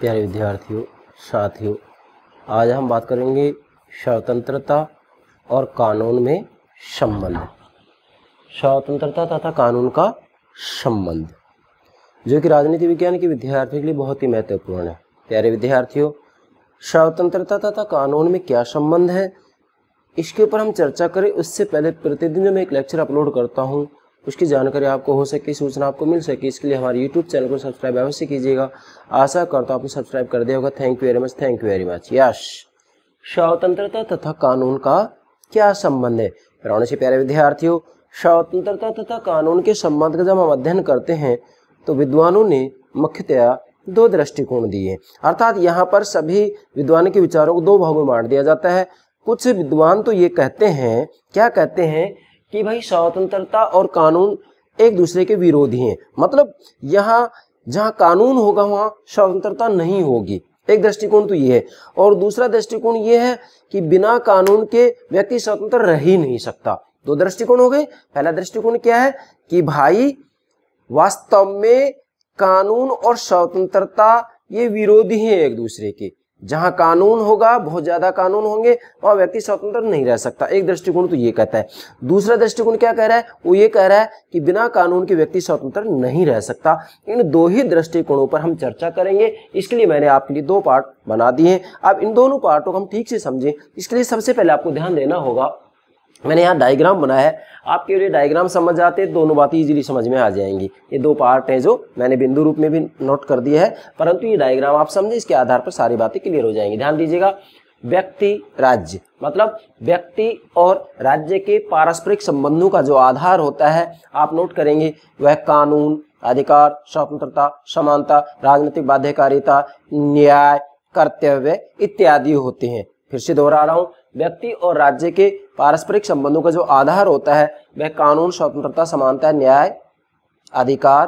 प्यारे विद्यार्थियों साथियों आज हम बात करेंगे स्वतंत्रता और कानून में संबंध स्वतंत्रता तथा कानून का संबंध जो कि राजनीति विज्ञान के विद्यार्थियों के लिए बहुत ही महत्वपूर्ण है प्यारे विद्यार्थियों स्वतंत्रता तथा कानून में क्या संबंध है इसके ऊपर हम चर्चा करें उससे पहले प्रतिदिन जो मैं एक लेक्चर अपलोड करता हूँ उसकी जानकारी आपको हो सके सूचना आपको मिल सके इसके लिए हमारे यूट्यूब चैनल को सब्सक्राइब अवश्य कीजिएगा आशा करता हूँ आपने सब्सक्राइब कर दिया होगा thank you very much thank you very much यश स्वतंत्रता तथा कानून का क्या संबंध है प्राणों से प्यारे विद्यार्थियों स्वतंत्रता तथा कानून के संबंध का जब हम अध्ययन करते हैं तो विद्वानों ने मुख्यतया दो दृष्टिकोण दिए अर्थात यहाँ पर सभी विद्वान के विचारों को दो भागों में बांट दिया जाता है कुछ विद्वान तो ये कहते हैं क्या कहते हैं कि भाई स्वतंत्रता और कानून एक दूसरे के विरोधी हैं मतलब यहाँ जहाँ कानून होगा वहाँ स्वतंत्रता नहीं होगी एक दृष्टिकोण तो ये है और दूसरा दृष्टिकोण ये है कि बिना कानून के व्यक्ति स्वतंत्र रह ही नहीं सकता दो दृष्टिकोण हो गए पहला दृष्टिकोण क्या है कि भाई वास्तव में कानून और स्वतंत्रता ये विरोधी हैं एक दूसरे के जहां कानून होगा बहुत ज्यादा कानून होंगे वहां व्यक्ति स्वतंत्र नहीं रह सकता एक दृष्टिकोण तो ये कहता है दूसरा दृष्टिकोण क्या कह रहा है वो ये कह रहा है कि बिना कानून के व्यक्ति स्वतंत्र नहीं रह सकता इन दो ही दृष्टिकोणों पर हम चर्चा करेंगे इसके लिए मैंने आपके लिए दो पार्ट बना दिए हैं अब इन दोनों पार्टों को हम ठीक से समझें इसके लिए सबसे पहले आपको ध्यान देना होगा मैंने यहाँ डायग्राम बनाया है आपके लिए डायग्राम समझ जाते हैं दोनों बातें इजीली समझ में आ जाएंगी ये दो पार्ट हैं जो मैंने बिंदु रूप में भी नोट कर दिया है परंतु ये डायग्राम आप समझे इसके आधार पर सारी बातें क्लियर हो जाएंगी ध्यान दीजिएगा व्यक्ति राज्य मतलब व्यक्ति और राज्य के पारस्परिक संबंधों का जो आधार होता है आप नोट करेंगे वह कानून अधिकार स्वतंत्रता समानता राजनीतिक बाध्यकारिता न्याय कर्तव्य इत्यादि होते हैं फिर से दोहरा रहा हूँ व्यक्ति और राज्य के पारस्परिक संबंधों का जो आधार होता है वह कानून स्वतंत्रता समानता न्याय अधिकार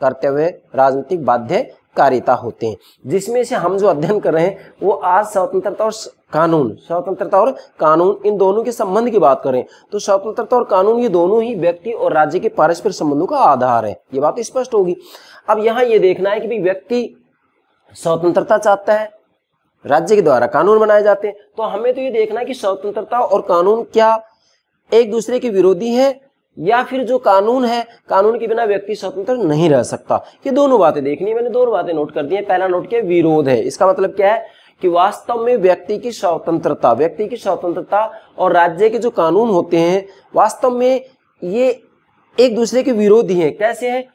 कर्तव्य राजनीतिक बाध्यकारिता होते हैं जिसमें से हम जो अध्ययन कर रहे हैं वो आज स्वतंत्रता और कानून स्वतंत्रता और कानून इन दोनों के संबंध की बात करें तो स्वतंत्रता और कानून ये दोनों ही व्यक्ति और राज्य के पारस्परिक संबंधों का आधार है ये बात स्पष्ट होगी अब यहाँ ये देखना है कि भाई व्यक्ति स्वतंत्रता चाहता है राज्य के द्वारा कानून बनाए जाते हैं तो हमें तो ये देखना है कि स्वतंत्रता और कानून क्या एक दूसरे के विरोधी है या फिर जो कानून है कानून के बिना व्यक्ति स्वतंत्र नहीं रह सकता ये दोनों बातें देखनी मैंने दोनों बातें नोट कर दी है पहला नोट किया विरोध है इसका मतलब क्या है कि वास्तव में व्यक्ति की स्वतंत्रता व्यक्ति की स्वतंत्रता और राज्य के जो कानून होते हैं वास्तव में ये एक दूसरे के विरोधी है कैसे है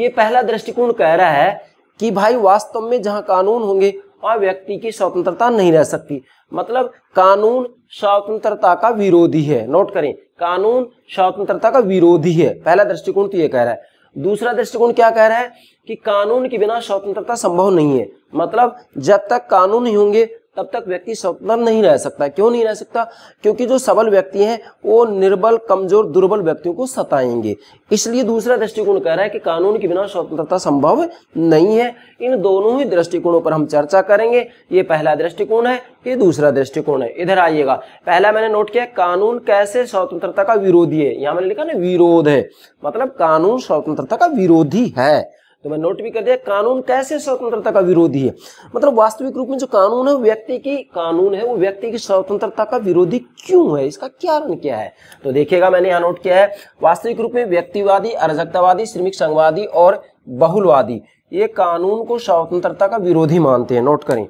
ये पहला दृष्टिकोण कह रहा है कि भाई वास्तव में जहां कानून होंगे और व्यक्ति की स्वतंत्रता नहीं रह सकती मतलब कानून स्वतंत्रता का विरोधी है नोट करें कानून स्वतंत्रता का विरोधी है पहला दृष्टिकोण तो ये कह रहा है दूसरा दृष्टिकोण क्या कह रहा है कि कानून के बिना स्वतंत्रता संभव नहीं है मतलब जब तक कानून नहीं होंगे तब तक व्यक्ति स्वतंत्र नहीं रह सकता क्यों नहीं रह सकता क्योंकि जो सबल व्यक्ति हैं वो निर्बल कमजोर दुर्बल व्यक्तियों को सताएंगे इसलिए दूसरा दृष्टिकोण कह रहा है कि कानून के बिना स्वतंत्रता संभव नहीं है इन दोनों ही दृष्टिकोणों पर हम चर्चा करेंगे ये पहला दृष्टिकोण है ये दूसरा दृष्टिकोण है इधर आइएगा पहला मैंने नोट किया कानून कैसे स्वतंत्रता का विरोधी है यहां मैंने लिखा ना विरोध है मतलब कानून स्वतंत्रता का विरोधी है तो मैं नोट भी कर दिया कानून कैसे स्वतंत्रता का विरोधी है मतलब वास्तविक रूप में जो कानून है व्यक्ति की कानून है वो व्यक्ति की स्वतंत्रता का विरोधी क्यों है इसका कारण क्या है तो देखिएगा मैंने यहाँ नोट किया है वास्तविक रूप में व्यक्तिवादी अराजकतावादी श्रमिक संघवादी और बहुलवादी ये कानून को स्वतंत्रता का विरोधी मानते हैं नोट करें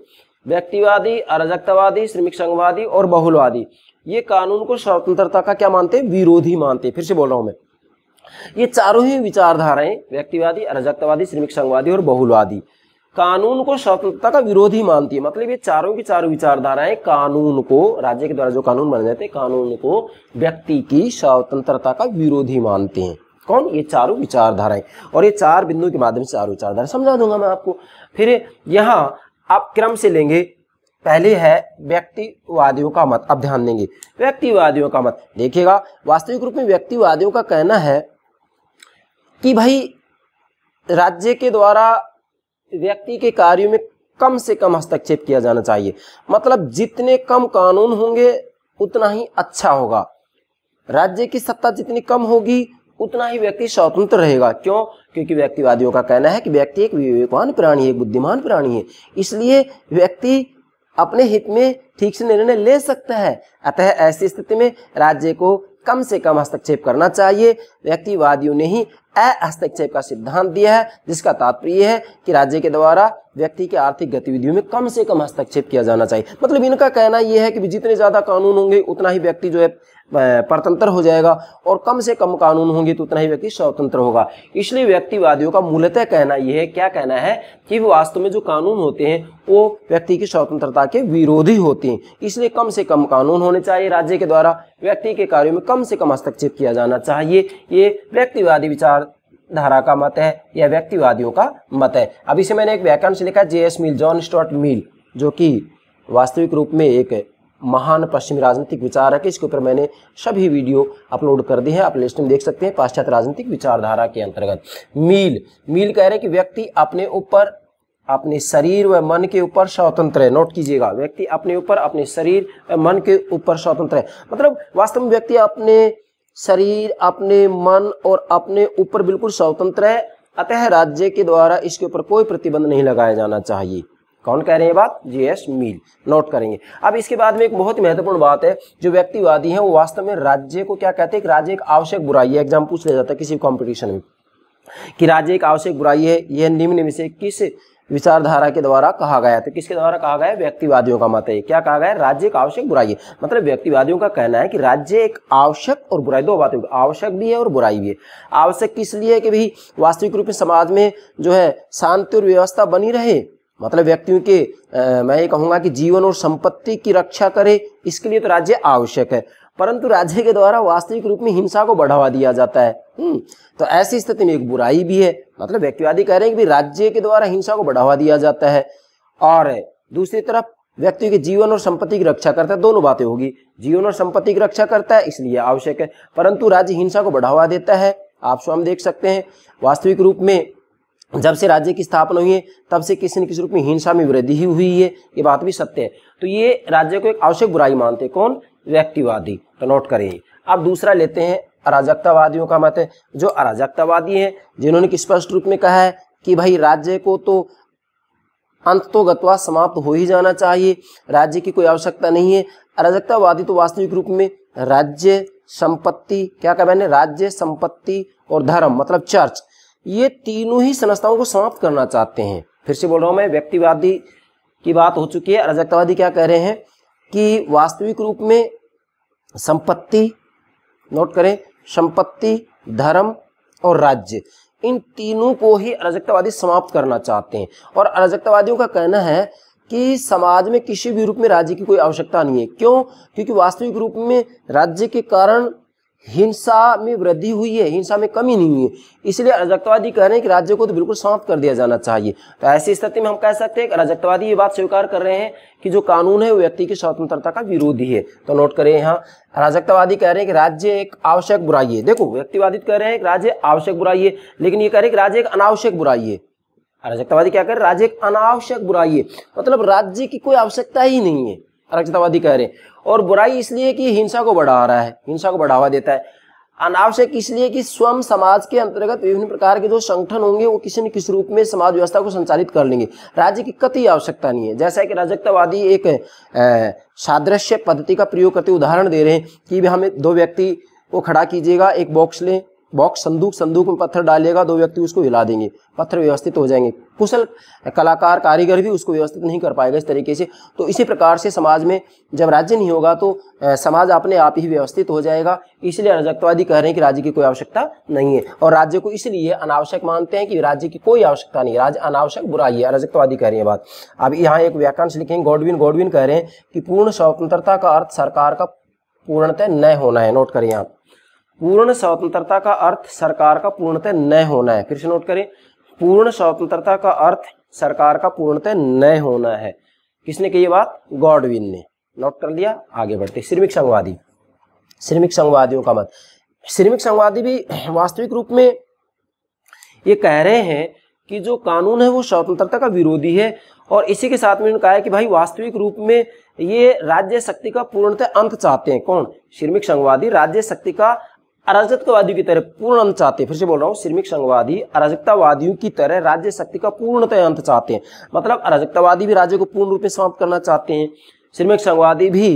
व्यक्तिवादी अराजकतावादी श्रमिक संघवादी और बहुलवादी ये कानून को स्वतंत्रता का क्या मानते हैं विरोधी मानते हैं फिर से बोल रहा हूं मैं ये चारों ही विचारधाराएं व्यक्तिवादी अराजकतावादी श्रमिक संघवादी और बहुलवादी कानून को स्वतंत्रता का विरोधी मानती है मतलब ये चारों की चारों विचारधाराएं कानून को राज्य के द्वारा जो कानून बनाए जाते हैं कानून को व्यक्ति की स्वतंत्रता का विरोधी मानते हैं कौन ये चारों विचारधाराएं और ये चार बिंदु के माध्यम से चारों विचारधारा समझा दूंगा मैं आपको फिर यहाँ आप क्रम से लेंगे पहले है व्यक्तिवादियों का मत अब ध्यान देंगे व्यक्तिवादियों का मत देखिएगा वास्तविक रूप में व्यक्तिवादियों का कहना है कि भाई राज्य के द्वारा व्यक्ति के कार्यों में कम से कम हस्तक्षेप किया जाना चाहिए मतलब जितने कम कानून होंगे उतना ही अच्छा होगा राज्य की सत्ता जितनी कम होगी उतना ही व्यक्ति स्वतंत्र रहेगा क्यों क्योंकि व्यक्तिवादियों का कहना है कि व्यक्ति एक विवेकवान प्राणी है बुद्धिमान प्राणी है इसलिए व्यक्ति अपने हित में ठीक से निर्णय ले सकता है अतः ऐसी स्थिति में राज्य को कम से कम हस्तक्षेप करना चाहिए व्यक्तिवादियों ने ही अहस्तक्षेप का सिद्धांत दिया है जिसका तात्पर्य है कि राज्य के द्वारा व्यक्ति के आर्थिक गतिविधियों में कम से कम हस्तक्षेप किया जाना चाहिए मतलब इनका कहना यह है कि जितने ज्यादा कानून होंगे उतना ही व्यक्ति जो है परतंत्र हो जाएगा और कम से कम कानून होंगे तो उतना ही व्यक्ति स्वतंत्र होगा इसलिए व्यक्तिवादियों का मूलतः कहना यह है क्या कहना है कि वास्तव में जो कानून होते हैं वो व्यक्ति की स्वतंत्रता के विरोधी होते हैं इसलिए कम से कम कानून होने चाहिए राज्य के द्वारा व्यक्ति के कार्यों में कम से कम हस्तक्षेप किया जाना चाहिए ये व्यक्तिवादी विचार धारा का मत है या व्यक्तिवादियों का मत है अभी से मैंने एक व्याख्यान से लिखा जे एस मिल जॉन स्टॉट मिल जो कि वास्तविक रूप में एक महान पश्चिमी राजनीतिक विचारक है इसके ऊपर मैंने सभी वीडियो अपलोड कर दी है आप लिस्ट में देख सकते हैं पाश्चात्य राजनीतिक विचारधारा के अंतर्गत मील मील कह रहे हैं कि व्यक्ति अपने ऊपर अपने शरीर व मन के ऊपर स्वतंत्र है नोट कीजिएगा व्यक्ति अपने ऊपर अपने शरीर व मन के ऊपर स्वतंत्र है मतलब वास्तव में व्यक्ति अपने शरीर अपने मन और अपने ऊपर बिल्कुल स्वतंत्र है अतः राज्य के द्वारा इसके ऊपर कोई प्रतिबंध नहीं लगाया जाना चाहिए कौन कह रहे हैं बात जी एस मील नोट करेंगे अब इसके बाद में एक बहुत महत्वपूर्ण बात है जो व्यक्तिवादी है वो वास्तव में राज्य को क्या कहते हैं राज्य एक आवश्यक बुराई है एग्जाम पूछ लिया जाता है किसी कॉम्पिटिशन में कि राज्य एक आवश्यक बुराई है यह निम्न में से किस विचारधारा के द्वारा कहा गया तो किसके द्वारा कहा गया व्यक्तिवादियों का मत है क्या कहा गया राज्य एक आवश्यक बुराई है मतलब व्यक्तिवादियों का कहना है कि राज्य एक आवश्यक और बुराई दो बातें आवश्यक भी है और बुराई भी है आवश्यक किस लिए है कि भाई वास्तविक रूप में समाज में जो है शांति और व्यवस्था बनी रहे मतलब व्यक्तियों के आ, मैं ये कहूंगा कि जीवन और संपत्ति की रक्षा करे इसके लिए तो राज्य आवश्यक है परंतु राज्य के द्वारा वास्तविक रूप में हिंसा को बढ़ावा दिया जाता है हम्म, तो ऐसी स्थिति में एक बुराई भी है मतलब व्यक्तिवादी कह रहे हैं कि राज्य के द्वारा हिंसा को बढ़ावा दिया जाता है और दूसरी तरफ व्यक्ति के जीवन और संपत्ति की रक्षा करता है दोनों बातें होगी जीवन और संपत्ति की रक्षा करता है इसलिए आवश्यक है परंतु राज्य हिंसा को बढ़ावा देता है आप स्वयं देख सकते हैं वास्तविक रूप में जब से राज्य की स्थापना हुई है तब से किसी न किसी रूप में हिंसा में वृद्धि ही हुई है ये बात भी सत्य है तो ये राज्य को एक आवश्यक बुराई मानते कौन व्यक्तिवादी तो नोट करें अब दूसरा लेते हैं अराजकतावादियों का मत है जो अराजकतावादी हैं जिन्होंने स्पष्ट रूप में कहा है कि भाई राज्य को तो अंत तो गतवा समाप्त हो ही जाना चाहिए राज्य की कोई आवश्यकता नहीं है अराजकतावादी तो वास्तविक रूप में राज्य संपत्ति क्या कह मैंने राज्य संपत्ति और धर्म मतलब चर्च ये तीनों ही संस्थाओं को समाप्त करना चाहते हैं फिर से बोल रहा हूं मैं व्यक्तिवादी की बात हो चुकी है अराजकतावादी क्या कह रहे हैं कि वास्तविक रूप में संपत्ति नोट करें संपत्ति धर्म और राज्य इन तीनों को ही अराजकतावादी समाप्त करना चाहते हैं और अराजकतावादियों का कहना है कि समाज में किसी भी रूप में राज्य की कोई आवश्यकता नहीं है क्यों क्योंकि वास्तविक रूप में राज्य के कारण हिंसा में वृद्धि हुई है हिंसा में कमी नहीं हुई है इसलिए अराजकतावादी कह रहे हैं कि राज्य को तो बिल्कुल समाप्त कर दिया जाना चाहिए तो ऐसी स्थिति में हम कह सकते हैं कि ये बात स्वीकार कर रहे हैं कि जो कानून है वो व्यक्ति की स्वतंत्रता का विरोधी है तो नोट करें यहाँ अराजकतावादी कह रहे हैं कि राज्य एक आवश्यक बुराई है देखो व्यक्तिवादी कह रहे हैं कि राज्य आवश्यक बुराई है लेकिन ये कह रहे हैं कि राज्य एक अनावश्यक बुराई है अराजकतावादी क्या हैं राज्य एक अनावश्यक बुराई है मतलब राज्य की कोई आवश्यकता ही नहीं है अराजकतावादी कह रहे हैं और बुराई इसलिए कि हिंसा को बढ़ा रहा है हिंसा को बढ़ावा देता है अनावश्यक इसलिए कि स्वयं समाज के अंतर्गत विभिन्न प्रकार के जो संगठन होंगे वो किसी न किसी रूप में समाज व्यवस्था को संचालित कर लेंगे राज्य की कति आवश्यकता नहीं है जैसा कि राजकतावादी एक सादृश्य पद्धति का प्रयोग करते उदाहरण दे रहे हैं कि हमें दो व्यक्ति को खड़ा कीजिएगा एक बॉक्स लें बॉक्स संदूक संदूक में पत्थर डालिएगा दो व्यक्ति उसको हिला देंगे पत्थर व्यवस्थित हो जाएंगे कुशल कलाकार कारीगर भी उसको व्यवस्थित नहीं कर पाएगा इस तरीके से तो इसी प्रकार से समाज में जब राज्य नहीं होगा तो समाज अपने आप ही व्यवस्थित हो जाएगा इसलिए अराजकतावादी कह रहे हैं कि राज्य की कोई आवश्यकता नहीं है और राज्य को इसलिए अनावश्यक मानते हैं कि राज्य की कोई आवश्यकता नहीं राज्य अनावश्यक बुराई है अराजकतावादी कह रही है बात अब यहाँ एक व्याकांश लिखे गोडविन गोडविन कह रहे हैं कि पूर्ण स्वतंत्रता का अर्थ सरकार का पूर्णतः न होना है नोट करिए आप पूर्ण स्वतंत्रता का अर्थ सरकार का पूर्णतः न होना है फिर से नोट करें पूर्ण स्वतंत्रता का अर्थ सरकार का पूर्णतः न होना है किसने कही बात गॉडविन ने नोट कर लिया आगे बढ़ते श्रमिक संवादी श्रमिक संघवादियों का मत श्रमिक संघवादी भी वास्तविक रूप में ये कह रहे हैं कि जो कानून है वो स्वतंत्रता का विरोधी है और इसी के साथ में उन्होंने कहा है कि भाई वास्तविक रूप में ये राज्य शक्ति का पूर्णतः अंत चाहते हैं कौन श्रमिक संघवादी राज्य शक्ति का अराजकतावादियों की तरह पूर्ण अंत चाहते हैं फिर से बोल रहा हूँ श्रमिक संघवादी अराजकतावादियों की तरह राज्य शक्ति का पूर्णतः अंत चाहते हैं मतलब अराजकतावादी भी राज्य को पूर्ण रूप से समाप्त करना चाहते हैं श्रमिक संघवादी भी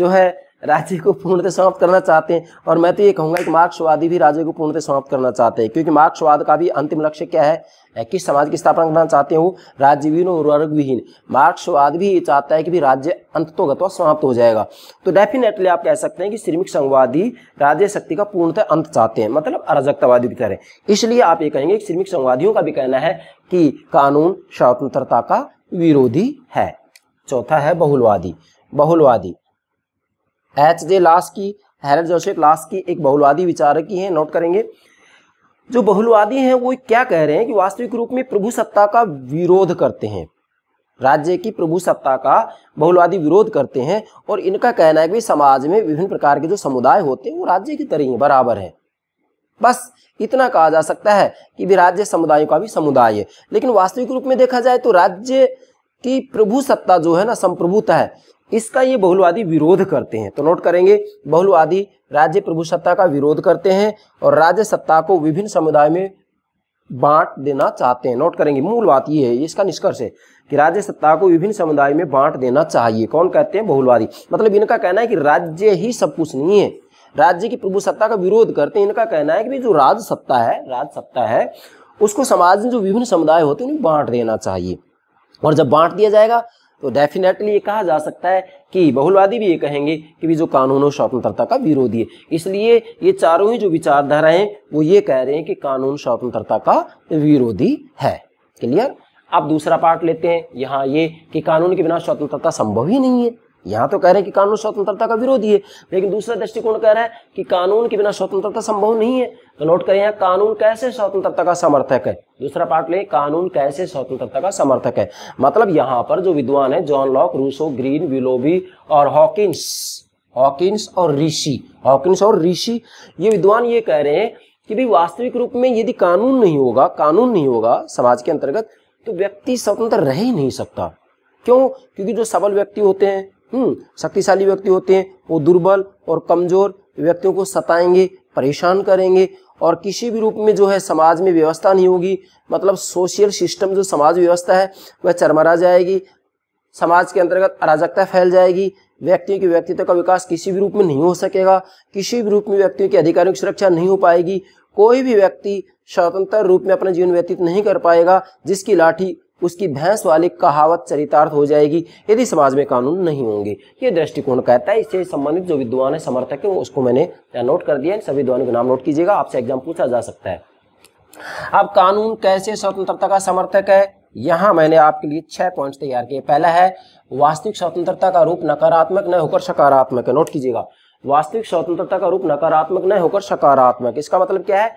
जो है राज्य को पूर्णतः समाप्त करना चाहते हैं और मैं तो ये कहूंगा कि मार्क्सवादी भी राज्य को पूर्णतः समाप्त करना चाहते हैं क्योंकि मार्क्सवाद का भी अंतिम लक्ष्य क्या है किस समाज की स्थापना करना चाहते हो विहीन और विहीन मार्क्सवाद भी ये चाहता है कि भी राज्य तो समाप्त हो जाएगा तो डेफिनेटली आप कह सकते हैं कि श्रमिक संघवादी राज्य शक्ति का पूर्णतः अंत चाहते हैं मतलब अराजकतावादी भी तरह इसलिए आप ये कहेंगे कि श्रमिक संघवादियों का भी कहना है कि कानून स्वतंत्रता का विरोधी है चौथा है बहुलवादी बहुलवादी H J Laski Harold Joseph की एक बहुलवादी विचारक ही है नोट करेंगे जो बहुलवादी हैं वो क्या कह रहे हैं कि वास्तविक रूप में प्रभु सत्ता का विरोध करते हैं राज्य की प्रभु सत्ता का बहुलवादी विरोध करते हैं और इनका कहना है कि समाज में विभिन्न प्रकार के जो समुदाय होते हैं वो राज्य की तरह ही बराबर है बस इतना कहा जा सकता है कि भी राज्य समुदायों का भी समुदाय है लेकिन वास्तविक रूप में देखा जाए तो राज्य की प्रभु सत्ता जो है ना संप्रभुता है इसका ये बहुलवादी विरोध करते हैं तो नोट करेंगे बहुलवादी राज्य प्रभु सत्ता का विरोध करते हैं और राज्य सत्ता को विभिन्न समुदाय में बांट देना चाहते हैं नोट करेंगे मूल बात ये है इसका निष्कर्ष है कि राज्य सत्ता को विभिन्न समुदाय में बांट देना चाहिए कौन कहते हैं बहुलवादी मतलब इनका कहना है कि राज्य ही सब कुछ नहीं है राज्य की प्रभु सत्ता का विरोध करते हैं इनका कहना है कि जो राज सत्ता है राज सत्ता है उसको समाज में जो विभिन्न समुदाय होते हैं उन्हें बांट देना चाहिए और जब बांट दिया जाएगा तो डेफिनेटली ये कहा जा सकता है कि बहुलवादी भी ये कहेंगे कि भी जो कानून और स्वतंत्रता का विरोधी है इसलिए ये चारों ही जो विचारधारा है वो ये कह रहे हैं कि कानून स्वतंत्रता का विरोधी है क्लियर अब दूसरा पार्ट लेते हैं यहाँ ये कि कानून के बिना स्वतंत्रता संभव ही नहीं है यहां तो कह रहे हैं कि कानून स्वतंत्रता का विरोधी है लेकिन दूसरा दृष्टिकोण कह रहा है कि कानून के बिना स्वतंत्रता संभव नहीं है तो नोट करें यहां कानून कैसे स्वतंत्रता का समर्थक है दूसरा पार्ट ले कानून कैसे स्वतंत्रता का समर्थक है मतलब यहाँ पर जो विद्वान है John Locke Rousseau Green Willoughby और हॉकिंस हॉकिंस और ऋषि हॉकिंस और ऋषि ये विद्वान ये कह रहे हैं कि भाई वास्तविक रूप में यदि कानून नहीं होगा कानून नहीं होगा समाज के अंतर्गत तो व्यक्ति स्वतंत्र रह ही नहीं सकता क्यों क्योंकि जो सबल व्यक्ति होते हैं हम्म, शक्तिशाली व्यक्ति होते हैं वो दुर्बल और कमजोर व्यक्तियों को सताएंगे परेशान करेंगे और किसी भी रूप में जो है समाज में व्यवस्था नहीं होगी मतलब सोशल सिस्टम जो समाज व्यवस्था है वह चरमरा जाएगी समाज के अंतर्गत अराजकता फैल जाएगी व्यक्तियों के व्यक्तित्व का विकास किसी भी रूप में नहीं हो सकेगा किसी भी रूप में व्यक्तियों के अधिकारों की सुरक्षा नहीं हो पाएगी कोई भी व्यक्ति स्वतंत्र रूप में अपना जीवन व्यतीत नहीं कर पाएगा जिसकी लाठी उसकी भैंस वाली कहावत चरितार्थ हो जाएगी यदि समाज में कानून नहीं होंगे ये दृष्टिकोण कहता है इससे संबंधित जो विद्वान है समर्थक है उसको मैंने नोट कर दिया सभी विद्वानों का नाम नोट कीजिएगा आपसे एग्जाम पूछा जा सकता है अब कानून कैसे स्वतंत्रता का समर्थक है यहां मैंने आपके लिए छह पॉइंट्स तैयार किए पहला है वास्तविक स्वतंत्रता का रूप नकारात्मक न होकर सकारात्मक है नोट कीजिएगा वास्तविक स्वतंत्रता का रूप नकारात्मक न होकर सकारात्मक इसका मतलब क्या है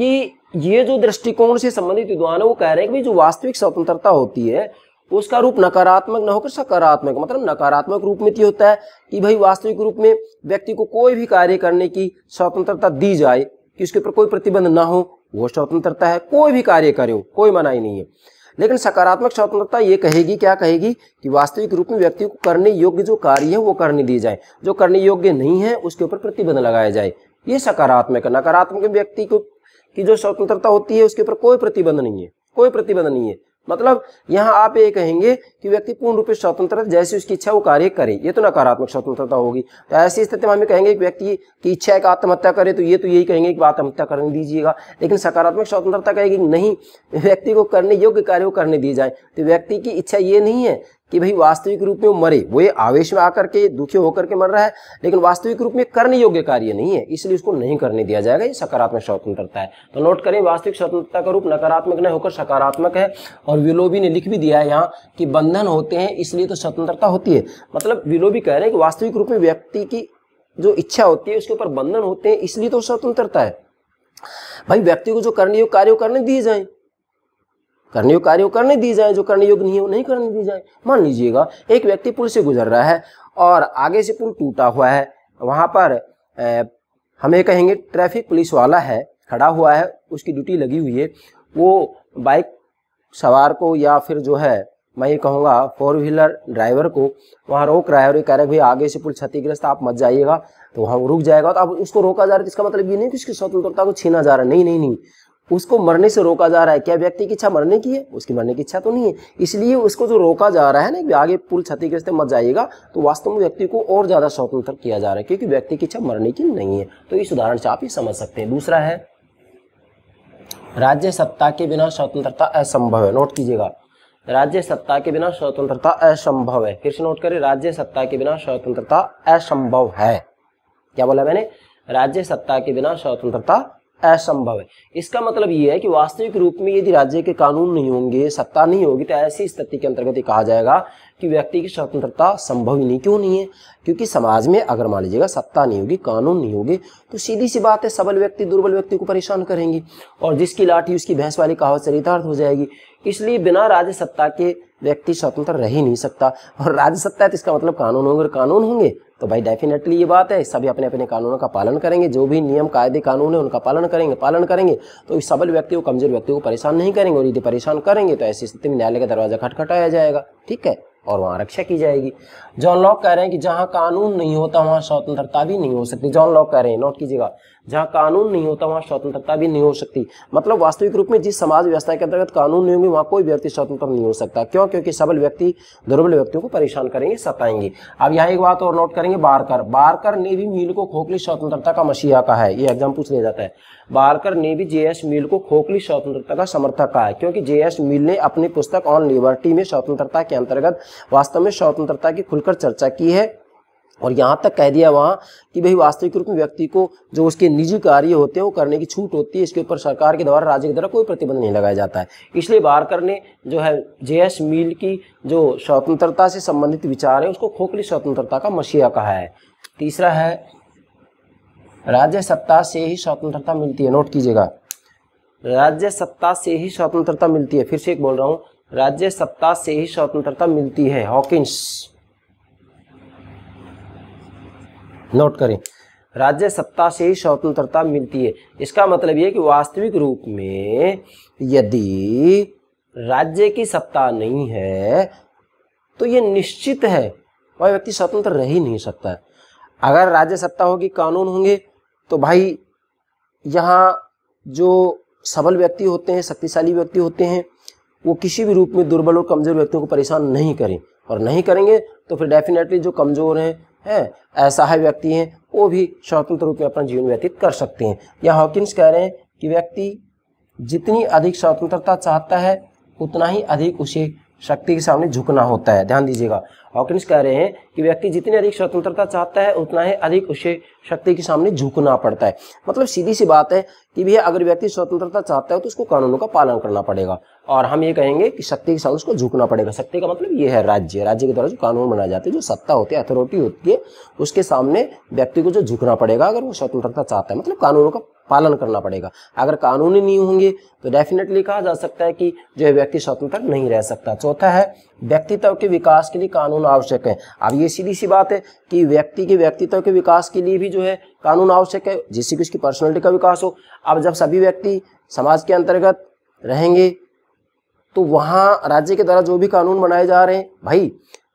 कि ये जो दृष्टिकोण से संबंधित विद्वान है वो कह रहे हैं कि जो वास्तविक स्वतंत्रता होती है उसका रूप नकारात्मक न होकर सकारात्मक मतलब नकारात्मक रूप में तो होता है कि भाई वास्तविक रूप में व्यक्ति को कोई भी कार्य करने की स्वतंत्रता दी जाए कि उसके ऊपर कोई प्रतिबंध ना हो वो स्वतंत्रता है कोई भी कार्य करे कोई मनाई नहीं है लेकिन सकारात्मक स्वतंत्रता ये कहेगी क्या कहेगी कि वास्तविक रूप में व्यक्ति को करने योग्य जो कार्य है वो करने दिए जाए जो करने योग्य नहीं है उसके ऊपर प्रतिबंध लगाया जाए ये सकारात्मक नकारात्मक व्यक्ति को कि जो स्वतंत्रता होती है उसके ऊपर कोई प्रतिबंध नहीं है कोई प्रतिबंध नहीं है मतलब यहाँ आप ये कहेंगे कि व्यक्ति पूर्ण रूप से स्वतंत्र जैसी उसकी इच्छा वो कार्य करे ये तो नकारात्मक स्वतंत्रता होगी तो ऐसी स्थिति में हम कहेंगे कि व्यक्ति की इच्छा है कि आत्महत्या करे तो ये तो यही कहेंगे कि आत्महत्या करने दीजिएगा लेकिन सकारात्मक स्वतंत्रता कहेगी नहीं व्यक्ति को करने योग्य कार्य करने दिए जाए तो व्यक्ति की इच्छा ये नहीं है कि भाई वास्तविक रूप में वो मरे वो ये आवेश में आकर के दुखी होकर के मर रहा है लेकिन वास्तविक रूप में करने योग्य कार्य नहीं है इसलिए उसको नहीं करने दिया जाएगा ये सकारात्मक स्वतंत्रता है तो नोट करें वास्तविक स्वतंत्रता का रूप नकारात्मक न होकर सकारात्मक है और विलोभी ने लिख भी दिया है यहाँ कि बंधन होते हैं इसलिए तो स्वतंत्रता होती है मतलब विलोभी कह रहे हैं कि वास्तविक रूप में व्यक्ति की जो इच्छा होती है उसके ऊपर बंधन होते हैं इसलिए तो स्वतंत्रता है भाई व्यक्ति को जो करने योग्य कार्य करने दिए जाए करने योग्य कार्य करने दिए जाए जो करने योग्य नहीं है वो नहीं करने दिए जाए मान लीजिएगा एक व्यक्ति पुल से गुजर रहा है और आगे से पुल टूटा हुआ है वहां पर हमें कहेंगे ट्रैफिक पुलिस वाला है खड़ा हुआ है उसकी ड्यूटी लगी हुई है वो बाइक सवार को या फिर जो है मैं ये कहूँगा फोर व्हीलर ड्राइवर को वहाँ रोक रहा है और ये कह रहा है भाई आगे से पुल क्षतिग्रस्त आप मत जाइएगा तो वहाँ रुक जाएगा तो अब उसको रोका जा रहा है तो इसका मतलब ये नहीं कि उसकी स्वतंत्रता को छीना जा रहा है नहीं नहीं नहीं उसको मरने से रोका जा रहा है क्या व्यक्ति की इच्छा मरने की है उसकी मरने की इच्छा तो नहीं है इसलिए उसको जो रोका जा रहा है ना आगे पुल क्षतिग्रस्त मत जाइएगा तो वास्तव में व्यक्ति को और ज़्यादा स्वतंत्र किया जा रहा है क्योंकि व्यक्ति की इच्छा मरने की नहीं है तो इस उदाहरण से आप ये समझ सकते हैं दूसरा है राज्य सत्ता के बिना स्वतंत्रता असंभव है नोट कीजिएगा राज्य सत्ता के बिना स्वतंत्रता असंभव है फिर से नोट करें राज्य सत्ता के बिना स्वतंत्रता असंभव है क्या बोला मैंने राज्य सत्ता के बिना स्वतंत्रता असंभव है इसका मतलब ये है कि वास्तविक रूप में यदि राज्य के कानून नहीं होंगे सत्ता नहीं होगी तो ऐसी स्थिति के अंतर्गत कहा जाएगा कि व्यक्ति की स्वतंत्रता संभव ही नहीं क्यों नहीं है क्योंकि समाज में अगर मान लीजिएगा सत्ता नहीं होगी कानून नहीं होगी तो सीधी सी बात है सबल व्यक्ति दुर्बल व्यक्ति को परेशान करेंगे और जिसकी लाठी उसकी भैंस वाली कहावत चरितार्थ हो जाएगी इसलिए बिना राज्य सत्ता के व्यक्ति स्वतंत्र रह ही नहीं सकता और राज्य सत्ता है तो इसका मतलब कानून होंगे कानून होंगे तो भाई डेफिनेटली ये बात है सभी अपने अपने कानूनों का पालन करेंगे जो भी नियम कायदे कानून है उनका पालन करेंगे पालन करेंगे तो इस सबल व्यक्ति को कमजोर व्यक्ति को परेशान नहीं करेंगे और यदि परेशान करेंगे तो ऐसी स्थिति में न्यायालय का दरवाजा खटखटाया जाएगा ठीक है और वहाँ रक्षा की जाएगी जॉन लॉक कह रहे हैं कि जहाँ कानून नहीं होता वहाँ स्वतंत्रता भी नहीं हो सकती जॉन लॉक कह रहे हैं नोट कीजिएगा जहाँ कानून नहीं होता वहाँ स्वतंत्रता भी नहीं हो सकती मतलब वास्तविक रूप में जिस समाज व्यवस्था के अंतर्गत कानून नहीं होंगे वहाँ कोई व्यक्ति स्वतंत्र नहीं हो सकता क्यों क्योंकि सबल व्यक्ति दुर्बल व्यक्तियों को परेशान करेंगे सताएंगे अब यहाँ एक बात और नोट करेंगे बारकर बारकर ने भी मिल को खोखली स्वतंत्रता का मसीहा कहा है ये एग्जाम पूछ लिया जाता है बारकर ने भी जे एस मिल को खोखली स्वतंत्रता का समर्थक कहा है क्योंकि जे एस मिल ने अपनी पुस्तक ऑन लिबर्टी में स्वतंत्रता के अंतर्गत वास्तव में स्वतंत्रता की खुलकर चर्चा की है और यहाँ तक कह दिया वहाँ कि भाई वास्तविक रूप में व्यक्ति को जो उसके निजी कार्य होते हैं वो करने की छूट होती है इसके ऊपर सरकार के द्वारा राज्य के द्वारा कोई प्रतिबंध नहीं लगाया जाता है इसलिए बारकर ने जो है जे एस मील की जो स्वतंत्रता से संबंधित विचार है उसको खोखली स्वतंत्रता का मशिया कहा है तीसरा है राज्य सत्ता से ही स्वतंत्रता मिलती है नोट कीजिएगा राज्य सत्ता से ही स्वतंत्रता मिलती है फिर से एक बोल रहा हूँ राज्य सत्ता से ही स्वतंत्रता मिलती है हॉकिंस नोट करें राज्य सत्ता से ही स्वतंत्रता मिलती है इसका मतलब यह कि वास्तविक रूप में यदि राज्य की सत्ता नहीं है तो यह निश्चित है वह व्यक्ति स्वतंत्र रह ही नहीं सकता है अगर राज्य सत्ता होगी कानून होंगे तो भाई यहाँ जो सबल व्यक्ति होते हैं शक्तिशाली व्यक्ति होते हैं वो किसी भी रूप में दुर्बल और कमज़ोर व्यक्तियों को परेशान नहीं करें और नहीं करेंगे तो फिर डेफिनेटली जो कमज़ोर हैं है व्यक्ति हैं वो भी स्वतंत्र रूप में अपना जीवन व्यतीत कर सकते हैं या हॉकिंस कह रहे हैं कि व्यक्ति जितनी अधिक स्वतंत्रता चाहता है उतना ही अधिक उसे शक्ति के सामने झुकना होता है ध्यान दीजिएगा हॉकिंस कह रहे हैं कि व्यक्ति जितनी अधिक स्वतंत्रता चाहता है उतना ही अधिक उसे शक्ति के सामने झुकना पड़ता है मतलब सीधी सी बात है कि भैया अगर व्यक्ति स्वतंत्रता चाहता है तो उसको कानूनों का पालन करना पड़ेगा और हम ये कहेंगे कि शक्ति के साथ उसको झुकना पड़ेगा शक्ति का मतलब ये है राज्य राज्य के द्वारा जो कानून बनाए जाते हैं जो सत्ता होती है अथॉरिटी होती है उसके सामने व्यक्ति को जो झुकना पड़ेगा अगर वो स्वतंत्रता चाहता है मतलब कानूनों का पालन करना पड़ेगा अगर कानून ही नहीं होंगे तो डेफिनेटली कहा जा सकता है कि जो है व्यक्ति स्वतंत्र नहीं रह सकता चौथा है व्यक्तित्व के विकास के लिए कानून आवश्यक है अब ये सीधी सी बात है कि व्यक्ति के व्यक्तित्व के विकास के लिए भी जो है कानून आवश्यक है जिससे कि उसकी पर्सनैलिटी का विकास हो अब जब सभी व्यक्ति समाज के अंतर्गत रहेंगे तो वहाँ राज्य के द्वारा जो भी कानून बनाए जा रहे हैं भाई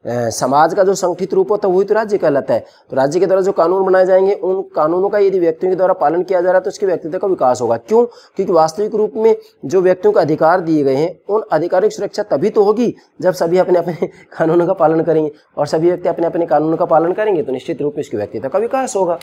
समाज का जो संगठित रूप होता है वही तो राज्य कहलाता है तो राज्य के द्वारा जो कानून बनाए जाएंगे उन कानूनों का यदि व्यक्तियों के द्वारा पालन किया जा रहा है तो उसके व्यक्तित्व का विकास होगा क्यों क्योंकि वास्तविक रूप में जो व्यक्तियों को अधिकार दिए गए हैं उन अधिकारों की सुरक्षा तभी तो होगी जब सभी अपने अपने कानूनों का पालन करेंगे और सभी व्यक्ति अपने अपने कानूनों का पालन करेंगे तो निश्चित रूप में उसके व्यक्तित्व का विकास होगा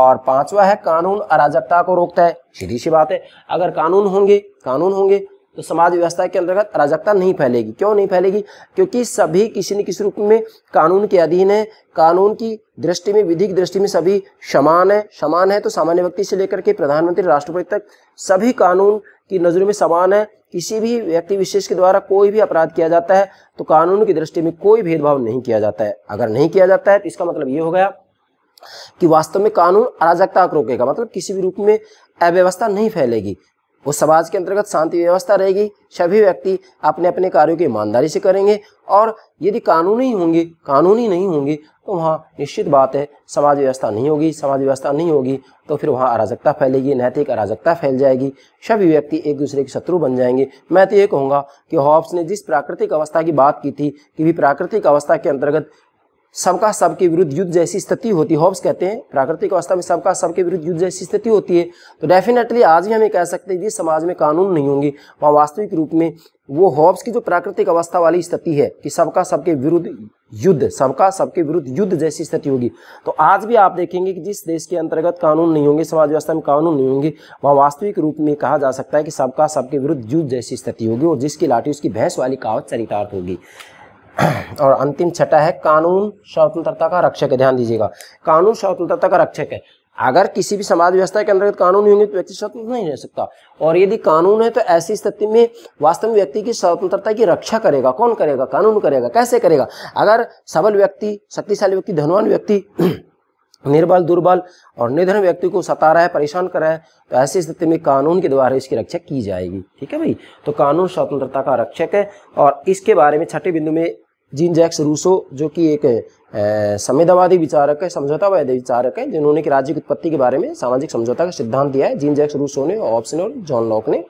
और पांचवा है कानून अराजकता को रोकता है सीधी सी बात है अगर कानून होंगे कानून होंगे तो समाज व्यवस्था के अंतर्गत अराजकता नहीं फैलेगी क्यों नहीं फैलेगी क्योंकि सभी किसी न किसी रूप में कानून के अधीन है कानून की दृष्टि में विधि की दृष्टि में सभी समान है समान है तो सामान्य व्यक्ति से लेकर के प्रधानमंत्री राष्ट्रपति तक सभी कानून की नज़रों में समान है किसी भी व्यक्ति विशेष के द्वारा कोई भी अपराध किया जाता है तो कानून की दृष्टि में कोई भेदभाव नहीं किया जाता है अगर नहीं किया जाता है तो इसका मतलब ये हो गया कि वास्तव में कानून अराजकता को रोकेगा मतलब किसी भी रूप में अव्यवस्था नहीं फैलेगी उस समाज के अंतर्गत शांति व्यवस्था रहेगी सभी व्यक्ति अपने अपने कार्यों की ईमानदारी से करेंगे और यदि कानूनी होंगे कानूनी नहीं होंगे तो वहाँ निश्चित बात है समाज व्यवस्था नहीं होगी समाज व्यवस्था नहीं होगी तो फिर वहाँ अराजकता फैलेगी नैतिक अराजकता फैल जाएगी सभी व्यक्ति एक दूसरे के शत्रु बन जाएंगे मैं तो ये कहूँगा कि हॉब्स ने जिस प्राकृतिक अवस्था की बात की थी कि भी प्राकृतिक अवस्था के अंतर्गत सबका सबके विरुद्ध युद्ध जैसी स्थिति होती हॉब्स कहते हैं प्राकृतिक अवस्था में सबका सबके विरुद्ध युद्ध जैसी स्थिति होती है तो डेफिनेटली आज भी हमें कह सकते हैं जिस समाज में कानून नहीं होंगे वहाँ वास्तविक रूप में वो हॉब्स की जो प्राकृतिक अवस्था वाली स्थिति है कि सबका सबके विरुद्ध युद्ध सबका सबके विरुद्ध युद्ध जैसी स्थिति होगी तो आज भी आप देखेंगे कि जिस देश के अंतर्गत कानून नहीं होंगे समाज व्यवस्था में कानून नहीं होंगे वहाँ वास्तविक रूप में कहा जा सकता है कि सबका सबके विरुद्ध युद्ध जैसी स्थिति होगी और जिसकी लाठी उसकी भैंस वाली कहावत चरितार्थ होगी और अंतिम छठा है कानून स्वतंत्रता का रक्षक है ध्यान दीजिएगा कानून स्वतंत्रता का रक्षक है अगर किसी भी समाज व्यवस्था के अंतर्गत कानून तो व्यक्ति स्वतंत्र नहीं रह सकता और यदि कानून है तो ऐसी स्थिति में वास्तव में व्यक्ति की स्वतंत्रता की रक्षा करेगा कौन करेगा कानून करेगा कैसे करेगा अगर सबल व्यक्ति शक्तिशाली व्यक्ति धनवान व्यक्ति निर्बल दुर्बल और निर्धन व्यक्ति को सता रहा है परेशान कर रहा है तो ऐसी स्थिति में कानून के द्वारा इसकी रक्षा की जाएगी ठीक है भाई तो कानून स्वतंत्रता का रक्षक है और इसके बारे में छठे बिंदु में जीन जैक्स रूसो जो कि एक संविधावादी विचारक है समझौतावादी विचारक है जिन्होंने कि राज्य की उत्पत्ति के बारे में सामाजिक समझौता का सिद्धांत दिया है जीन जैक्स रूसो ने ऑप्शन और जॉन लॉक ने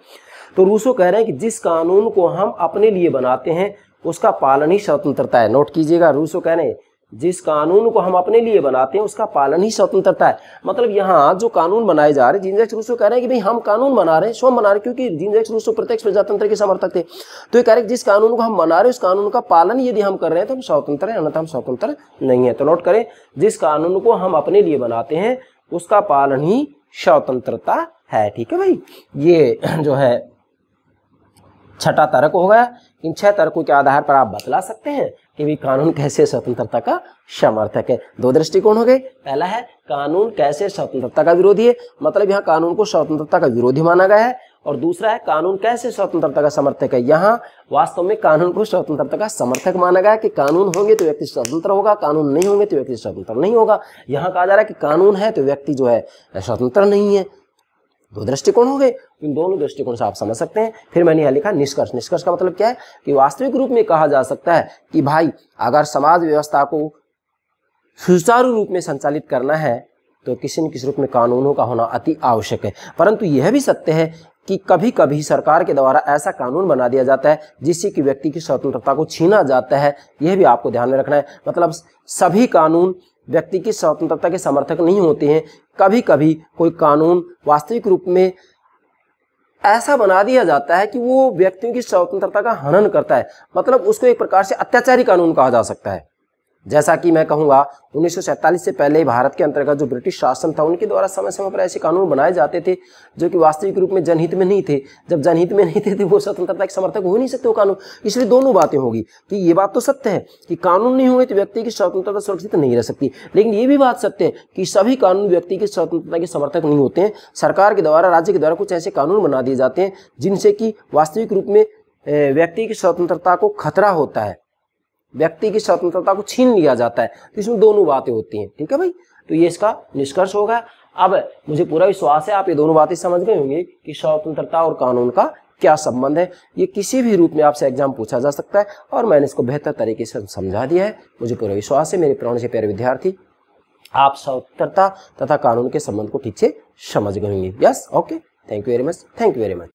तो रूसो कह रहे हैं कि जिस कानून को हम अपने लिए बनाते हैं उसका पालन ही स्वतंत्रता है नोट कीजिएगा रूसो कह रहे हैं जिस कानून को हम अपने लिए बनाते हैं उसका पालन ही स्वतंत्रता है मतलब यहाँ जो कानून बनाए जा रहे हैं जिन रूसो कह रहे हैं कि भाई हम कानून बना रहे हैं स्वयं बना रहे हैं क्योंकि जिन रूसो प्रत्यक्ष प्रजातंत्र के समर्थक थे तो ये कह रहे हैं जिस कानून को हम बना रहे हैं उस कानून का पालन यदि हम कर रहे हैं तो हम स्वतंत्र हैं अन्यथा हम स्वतंत्र नहीं है तो नोट करें जिस कानून को हम अपने लिए बनाते हैं उसका पालन ही स्वतंत्रता है ठीक है भाई ये जो है छठा तर्क हो गया इन छह तर्कों के आधार पर आप बतला सकते हैं कि भी कानून कैसे स्वतंत्रता का समर्थक है दो दृष्टिकोण हो गए पहला है कानून कैसे स्वतंत्रता का विरोधी है मतलब यहाँ कानून को स्वतंत्रता का विरोधी माना गया है और दूसरा है कानून कैसे स्वतंत्रता का समर्थक है यहाँ वास्तव में कानून को स्वतंत्रता का समर्थक माना गया कि कानून होंगे तो व्यक्ति स्वतंत्र होगा कानून नहीं होंगे तो व्यक्ति स्वतंत्र नहीं होगा यहाँ कहा जा रहा है कि कानून है तो व्यक्ति जो है स्वतंत्र नहीं है दो दृष्टिकोण हो गए इन दोनों दृष्टिकोण से आप समझ सकते हैं फिर मैंने यहाँ लिखा निष्कर्ष निष्कर्ष का मतलब क्या है कि वास्तविक रूप में कहा जा सकता है कि भाई अगर समाज व्यवस्था को सुचारू रूप में संचालित करना है तो किसी न किसी रूप में कानूनों का होना अति आवश्यक है परंतु यह भी सत्य है कि कभी कभी सरकार के द्वारा ऐसा कानून बना दिया जाता है जिससे कि व्यक्ति की स्वतंत्रता को छीना जाता है यह भी आपको ध्यान में रखना है मतलब सभी कानून व्यक्ति की स्वतंत्रता के समर्थक नहीं होते हैं कभी कभी कोई कानून वास्तविक रूप में ऐसा बना दिया जाता है कि वो व्यक्तियों की स्वतंत्रता का हनन करता है मतलब उसको एक प्रकार से अत्याचारी कानून कहा जा सकता है जैसा कि मैं कहूँगा उन्नीस से पहले भारत के अंतर्गत जो ब्रिटिश शासन था उनके द्वारा समय समय पर ऐसे कानून बनाए जाते थे जो कि वास्तविक रूप में जनहित में नहीं थे जब जनहित में नहीं थे तो वो स्वतंत्रता के समर्थक हो नहीं सकते वो कानून इसलिए दोनों बातें होगी कि तो ये बात तो सत्य है कि कानून नहीं होंगे तो व्यक्ति की स्वतंत्रता सुरक्षित नहीं रह सकती लेकिन ये भी बात सत्य है कि सभी कानून व्यक्ति की स्वतंत्रता के समर्थक नहीं होते हैं सरकार के द्वारा राज्य के द्वारा कुछ ऐसे कानून बना दिए जाते हैं जिनसे कि वास्तविक रूप में व्यक्ति की स्वतंत्रता को खतरा होता है व्यक्ति की स्वतंत्रता को छीन लिया जाता है तो इसमें दोनों बातें होती हैं ठीक है भाई तो ये इसका निष्कर्ष होगा अब मुझे पूरा विश्वास है आप ये दोनों बातें समझ गए होंगे कि स्वतंत्रता और कानून का क्या संबंध है ये किसी भी रूप में आपसे एग्जाम पूछा जा सकता है और मैंने इसको बेहतर तरीके से समझा दिया है मुझे पूरा विश्वास है मेरे प्राण से प्यारे विद्यार्थी आप स्वतंत्रता तथा कानून के संबंध को ठीक से समझ गए होंगे yes okay thank you very much thank you very much